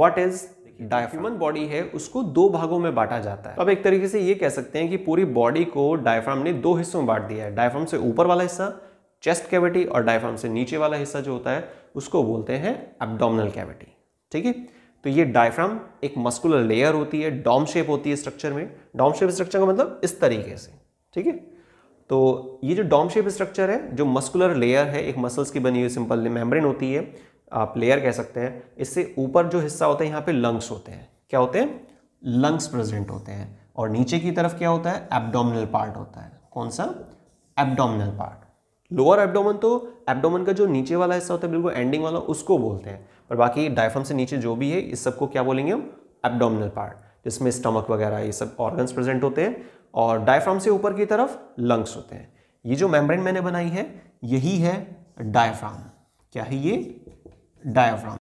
What is human body है उसको दो भागों में बांटा जाता है अब एक तरीके से ये कह सकते हैं कि पूरी बॉडी को डायफ्राम ने दो हिस्सों में बांट दिया है डायफ्राम से ऊपर वाला हिस्सा चेस्ट कैविटी और डायफ्राम से नीचे वाला हिस्सा जो होता है उसको बोलते हैं एबडोमिनल कैविटी ठीक है तो ये डायफ्राम एक मस्कुलर लेयर होती है डॉम शेप होती है स्ट्रक्चर में डॉम शेप स्ट्रक्चर का मतलब इस तरीके से ठीक है तो ये जो डॉम शेप स्ट्रक्चर है जो मस्कुलर लेयर है एक मसल्स की बनी हुई सिंपल मेम्ब्रेन होती है आप लेयर कह सकते हैं इससे ऊपर जो हिस्सा होता है यहाँ पे लंग्स होते हैं क्या होते हैं लंग्स प्रेजेंट होते हैं और नीचे की तरफ क्या होता है एब्डोमिनल पार्ट होता है कौन सा एब्डोमिनल पार्ट लोअर एब्डोमन तो एब्डोमन का जो नीचे वाला हिस्सा होता है बिल्कुल एंडिंग वाला उसको बोलते हैं पर बाकी डायफ्राम से नीचे जो भी है इस सबको क्या बोलेंगे हम एब्डोमिनल पार्ट जिसमें स्टमक वगैरह ये सब ऑर्गन्स प्रेजेंट होते हैं और डायफ्राम से ऊपर की तरफ लंग्स होते हैं ये जो मेम्ब्रेन मैंने बनाई है यही है डायफ्राम क्या है ये diaphragm.